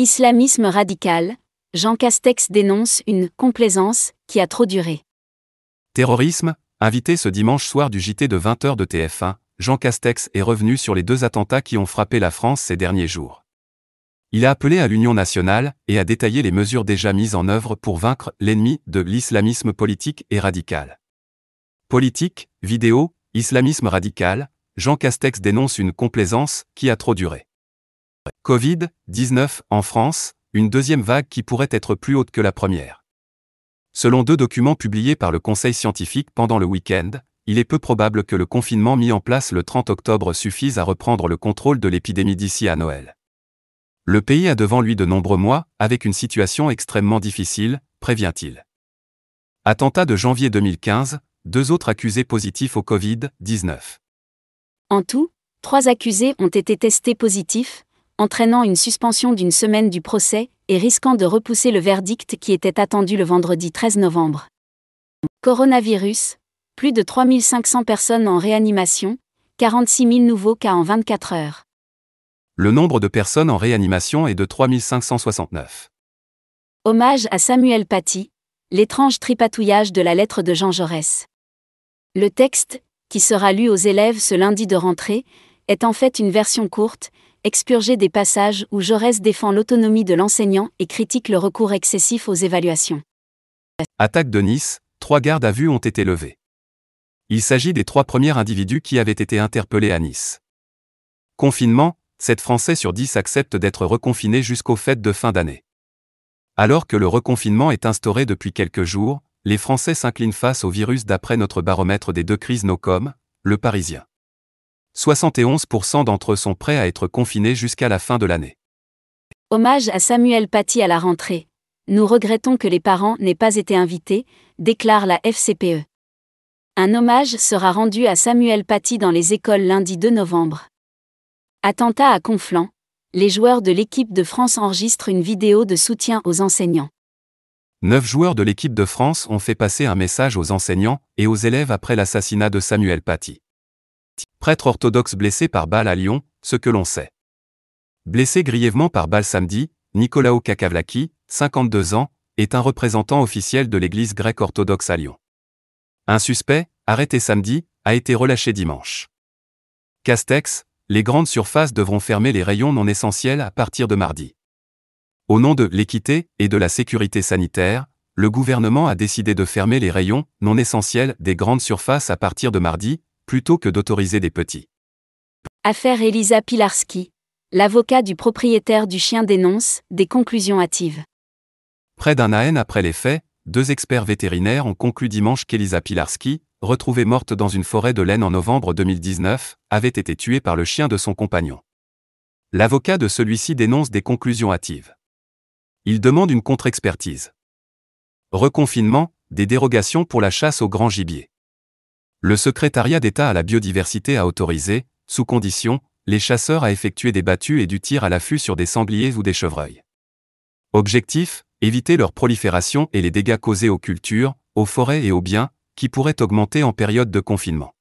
Islamisme radical, Jean Castex dénonce une complaisance qui a trop duré. Terrorisme, invité ce dimanche soir du JT de 20h de TF1, Jean Castex est revenu sur les deux attentats qui ont frappé la France ces derniers jours. Il a appelé à l'Union nationale et a détaillé les mesures déjà mises en œuvre pour vaincre l'ennemi de l'islamisme politique et radical. Politique, vidéo, islamisme radical, Jean Castex dénonce une complaisance qui a trop duré. Covid-19 en France, une deuxième vague qui pourrait être plus haute que la première. Selon deux documents publiés par le Conseil scientifique pendant le week-end, il est peu probable que le confinement mis en place le 30 octobre suffise à reprendre le contrôle de l'épidémie d'ici à Noël. Le pays a devant lui de nombreux mois, avec une situation extrêmement difficile, prévient-il. Attentat de janvier 2015, deux autres accusés positifs au Covid-19. En tout, trois accusés ont été testés positifs, entraînant une suspension d'une semaine du procès et risquant de repousser le verdict qui était attendu le vendredi 13 novembre. Coronavirus, plus de 3500 personnes en réanimation, 46 000 nouveaux cas en 24 heures. Le nombre de personnes en réanimation est de 3569. Hommage à Samuel Paty, l'étrange tripatouillage de la lettre de Jean Jaurès. Le texte, qui sera lu aux élèves ce lundi de rentrée, est en fait une version courte, expurgé des passages où Jaurès défend l'autonomie de l'enseignant et critique le recours excessif aux évaluations. Attaque de Nice, trois gardes à vue ont été levés. Il s'agit des trois premiers individus qui avaient été interpellés à Nice. Confinement, 7 Français sur 10 acceptent d'être reconfinés jusqu'aux fêtes de fin d'année. Alors que le reconfinement est instauré depuis quelques jours, les Français s'inclinent face au virus d'après notre baromètre des deux crises NOCOM, le Parisien. 71% d'entre eux sont prêts à être confinés jusqu'à la fin de l'année. Hommage à Samuel Paty à la rentrée. Nous regrettons que les parents n'aient pas été invités, déclare la FCPE. Un hommage sera rendu à Samuel Paty dans les écoles lundi 2 novembre. Attentat à Conflans, les joueurs de l'équipe de France enregistrent une vidéo de soutien aux enseignants. Neuf joueurs de l'équipe de France ont fait passer un message aux enseignants et aux élèves après l'assassinat de Samuel Paty. Prêtre orthodoxe blessé par balle à Lyon, ce que l'on sait. Blessé grièvement par balle samedi, Nicolao Kakavlaki, 52 ans, est un représentant officiel de l'Église grecque orthodoxe à Lyon. Un suspect, arrêté samedi, a été relâché dimanche. Castex, les grandes surfaces devront fermer les rayons non essentiels à partir de mardi. Au nom de l'équité et de la sécurité sanitaire, le gouvernement a décidé de fermer les rayons non essentiels des grandes surfaces à partir de mardi, plutôt que d'autoriser des petits. Affaire Elisa Pilarski. L'avocat du propriétaire du chien dénonce des conclusions hâtives. Près d'un AN après les faits, deux experts vétérinaires ont conclu dimanche qu'Elisa Pilarski, retrouvée morte dans une forêt de laine en novembre 2019, avait été tuée par le chien de son compagnon. L'avocat de celui-ci dénonce des conclusions hâtives. Il demande une contre-expertise. Reconfinement, des dérogations pour la chasse au grand gibier. Le secrétariat d'État à la biodiversité a autorisé, sous condition, les chasseurs à effectuer des battues et du tir à l'affût sur des sangliers ou des chevreuils. Objectif éviter leur prolifération et les dégâts causés aux cultures, aux forêts et aux biens, qui pourraient augmenter en période de confinement.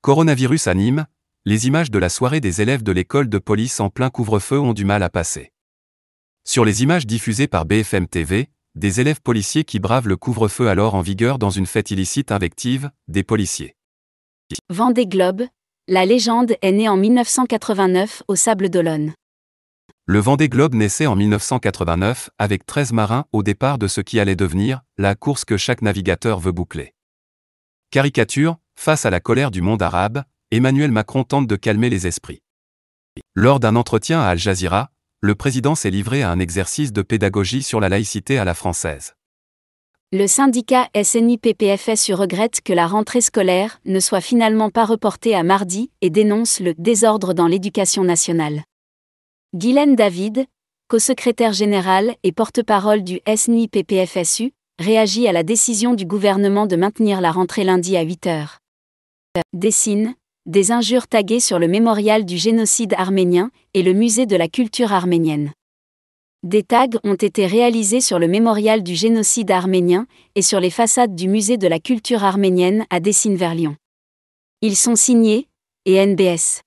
Coronavirus anime, les images de la soirée des élèves de l'école de police en plein couvre-feu ont du mal à passer. Sur les images diffusées par BFM TV, des élèves policiers qui bravent le couvre-feu alors en vigueur dans une fête illicite invective, des policiers. Vendée Globe, la légende est née en 1989 au Sable d'Olonne. Le Vendée Globe naissait en 1989 avec 13 marins au départ de ce qui allait devenir la course que chaque navigateur veut boucler. Caricature, face à la colère du monde arabe, Emmanuel Macron tente de calmer les esprits. Lors d'un entretien à Al Jazeera, le président s'est livré à un exercice de pédagogie sur la laïcité à la française. Le syndicat SNIPPFSU regrette que la rentrée scolaire ne soit finalement pas reportée à mardi et dénonce le désordre dans l'éducation nationale. Guylaine David, co-secrétaire général et porte-parole du SNIPPFSU, réagit à la décision du gouvernement de maintenir la rentrée lundi à 8 h. Dessine, des injures taguées sur le mémorial du génocide arménien et le musée de la culture arménienne. Des tags ont été réalisés sur le mémorial du génocide arménien et sur les façades du musée de la culture arménienne à Dessine-Verlion. Ils sont signés et NBS.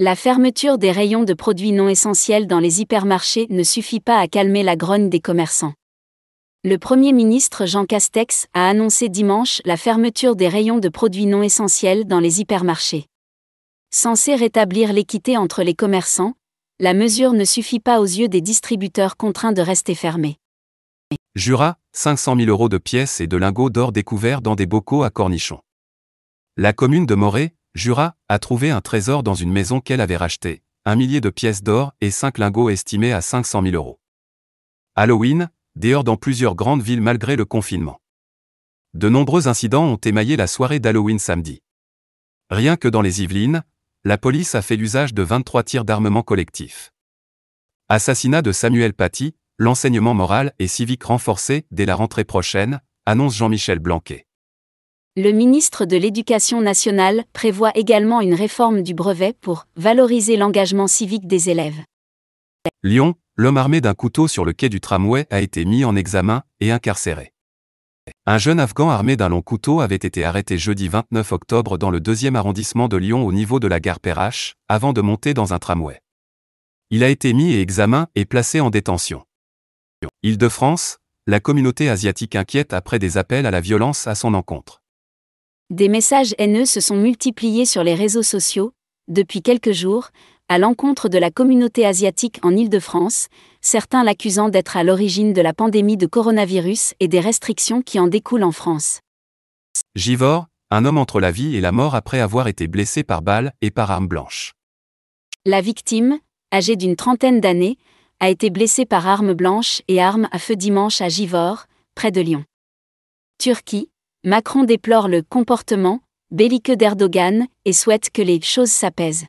La fermeture des rayons de produits non essentiels dans les hypermarchés ne suffit pas à calmer la grogne des commerçants. Le Premier ministre Jean Castex a annoncé dimanche la fermeture des rayons de produits non essentiels dans les hypermarchés. Censé rétablir l'équité entre les commerçants, la mesure ne suffit pas aux yeux des distributeurs contraints de rester fermés. Jura, 500 000 euros de pièces et de lingots d'or découverts dans des bocaux à cornichons. La commune de Morée, Jura, a trouvé un trésor dans une maison qu'elle avait rachetée, un millier de pièces d'or et cinq lingots estimés à 500 000 euros. Halloween, dehors dans plusieurs grandes villes malgré le confinement. De nombreux incidents ont émaillé la soirée d'Halloween samedi. Rien que dans les Yvelines, la police a fait l'usage de 23 tirs d'armement collectif. Assassinat de Samuel Paty, l'enseignement moral et civique renforcé dès la rentrée prochaine, annonce Jean-Michel Blanquet. Le ministre de l'Éducation nationale prévoit également une réforme du brevet pour valoriser l'engagement civique des élèves. Lyon, l'homme armé d'un couteau sur le quai du tramway a été mis en examen et incarcéré. Un jeune Afghan armé d'un long couteau avait été arrêté jeudi 29 octobre dans le deuxième arrondissement de Lyon au niveau de la gare Perrache, avant de monter dans un tramway. Il a été mis et examen et placé en détention. Île-de-France, la communauté asiatique inquiète après des appels à la violence à son encontre. Des messages haineux se sont multipliés sur les réseaux sociaux, depuis quelques jours, à l'encontre de la communauté asiatique en Île-de-France, certains l'accusant d'être à l'origine de la pandémie de coronavirus et des restrictions qui en découlent en France. Givor, un homme entre la vie et la mort après avoir été blessé par balle et par arme blanche. La victime, âgée d'une trentaine d'années, a été blessée par arme blanche et arme à feu dimanche à Givor, près de Lyon. Turquie, Macron déplore le comportement belliqueux d'Erdogan et souhaite que les choses s'apaisent.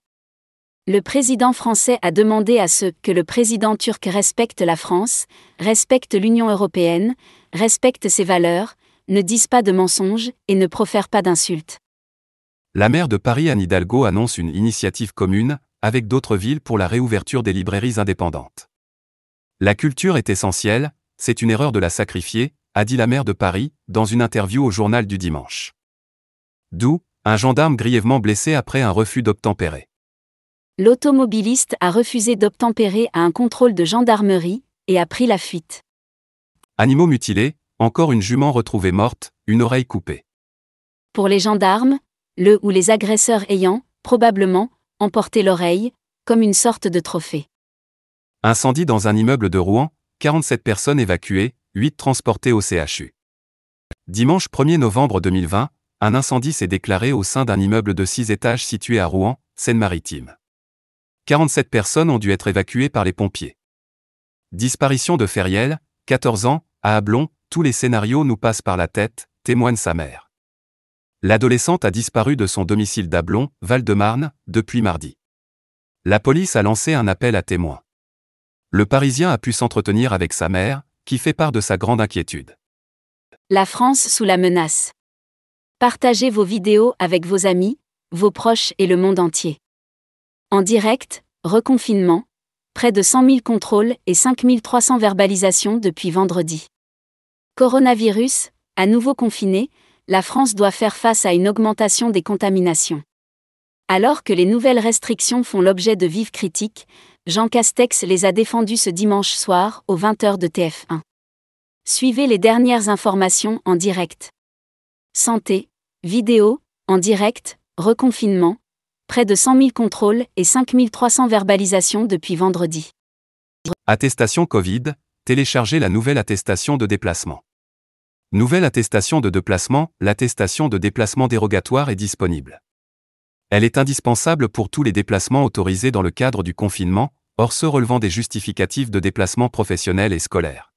Le président français a demandé à ce que le président turc respecte la France, respecte l'Union européenne, respecte ses valeurs, ne dise pas de mensonges et ne profère pas d'insultes. La maire de Paris Anne Hidalgo annonce une initiative commune, avec d'autres villes pour la réouverture des librairies indépendantes. La culture est essentielle, c'est une erreur de la sacrifier, a dit la maire de Paris, dans une interview au journal du dimanche. D'où, un gendarme grièvement blessé après un refus d'obtempérer l'automobiliste a refusé d'obtempérer à un contrôle de gendarmerie et a pris la fuite. Animaux mutilés, encore une jument retrouvée morte, une oreille coupée. Pour les gendarmes, le ou les agresseurs ayant, probablement, emporté l'oreille, comme une sorte de trophée. Incendie dans un immeuble de Rouen, 47 personnes évacuées, 8 transportées au CHU. Dimanche 1er novembre 2020, un incendie s'est déclaré au sein d'un immeuble de 6 étages situé à Rouen, Seine-Maritime. 47 personnes ont dû être évacuées par les pompiers. Disparition de Feriel, 14 ans, à Ablon, tous les scénarios nous passent par la tête, témoigne sa mère. L'adolescente a disparu de son domicile d'Ablon, Val-de-Marne, depuis mardi. La police a lancé un appel à témoins. Le Parisien a pu s'entretenir avec sa mère, qui fait part de sa grande inquiétude. La France sous la menace. Partagez vos vidéos avec vos amis, vos proches et le monde entier. En direct, reconfinement, près de 100 000 contrôles et 5 300 verbalisations depuis vendredi. Coronavirus, à nouveau confiné, la France doit faire face à une augmentation des contaminations. Alors que les nouvelles restrictions font l'objet de vives critiques, Jean Castex les a défendues ce dimanche soir aux 20h de TF1. Suivez les dernières informations en direct. Santé, vidéo, en direct, reconfinement, près de 100 000 contrôles et 5 300 verbalisations depuis vendredi. Attestation Covid, téléchargez la nouvelle attestation de déplacement. Nouvelle attestation de déplacement, l'attestation de déplacement dérogatoire est disponible. Elle est indispensable pour tous les déplacements autorisés dans le cadre du confinement, hors ceux relevant des justificatifs de déplacement professionnel et scolaire.